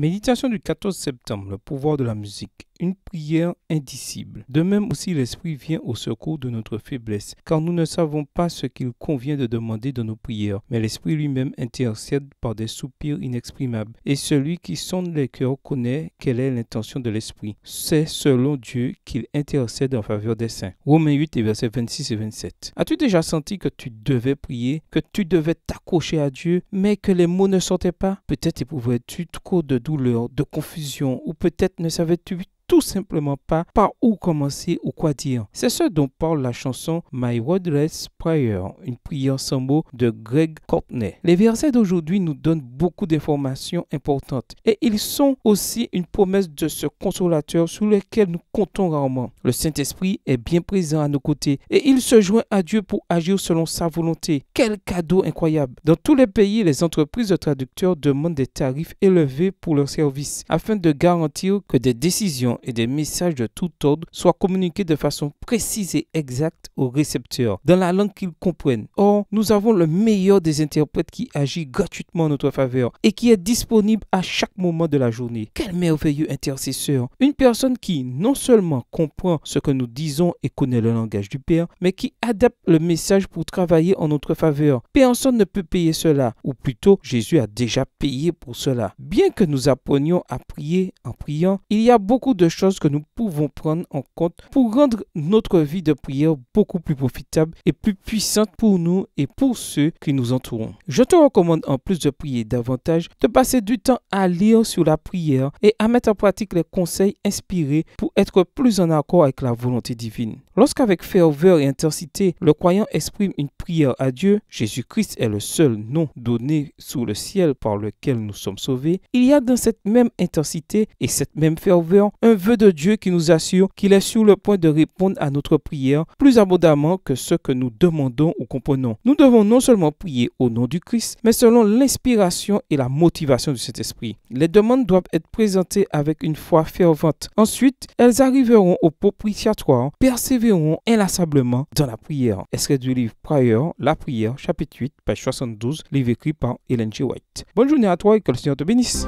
Méditation du 14 septembre, le pouvoir de la musique une prière indicible. De même aussi l'Esprit vient au secours de notre faiblesse, car nous ne savons pas ce qu'il convient de demander dans nos prières, mais l'Esprit lui-même intercède par des soupirs inexprimables, et celui qui sonde les cœurs connaît quelle est l'intention de l'Esprit. C'est selon Dieu qu'il intercède en faveur des saints. Romains 8 et versets 26 et 27. As-tu déjà senti que tu devais prier, que tu devais t'accrocher à Dieu, mais que les mots ne sortaient pas Peut-être éprouvais-tu trop de douleur, de confusion, ou peut-être ne savais-tu simplement pas par où commencer ou quoi dire. C'est ce dont parle la chanson My Wordless Prayer, une prière sans mots de Greg Courtney. Les versets d'aujourd'hui nous donnent beaucoup d'informations importantes et ils sont aussi une promesse de ce consolateur sur lequel nous comptons rarement. Le Saint-Esprit est bien présent à nos côtés et il se joint à Dieu pour agir selon sa volonté. Quel cadeau incroyable! Dans tous les pays, les entreprises de traducteurs demandent des tarifs élevés pour leurs service afin de garantir que des décisions des messages de tout ordre soient communiqués de façon précise et exacte au récepteur, dans la langue qu'ils comprennent. Or, nous avons le meilleur des interprètes qui agit gratuitement en notre faveur et qui est disponible à chaque moment de la journée. Quel merveilleux intercesseur Une personne qui non seulement comprend ce que nous disons et connaît le langage du Père, mais qui adapte le message pour travailler en notre faveur. Personne ne peut payer cela, ou plutôt Jésus a déjà payé pour cela. Bien que nous apprenions à prier en priant, il y a beaucoup de choses que nous pouvons prendre en compte pour rendre notre vie de prière beaucoup plus profitable et plus puissante pour nous et pour ceux qui nous entourent. Je te recommande en plus de prier davantage, de passer du temps à lire sur la prière et à mettre en pratique les conseils inspirés pour être plus en accord avec la volonté divine. Lorsqu'avec ferveur et intensité, le croyant exprime une prière à Dieu, Jésus-Christ est le seul nom donné sous le ciel par lequel nous sommes sauvés, il y a dans cette même intensité et cette même ferveur un vœu de Dieu qui nous assure qu'il est sur le point de répondre à notre prière plus abondamment que ce que nous demandons ou comprenons. Nous devons non seulement prier au nom du Christ, mais selon l'inspiration et la motivation de cet esprit Les demandes doivent être présentées avec une foi fervente. Ensuite, elles arriveront au propitiatoire, persévérant inlassablement dans la prière. Est-ce du livre prior la prière, chapitre 8, page 72, livre écrit par Ellen G. White. Bonne journée à toi et que le Seigneur te bénisse.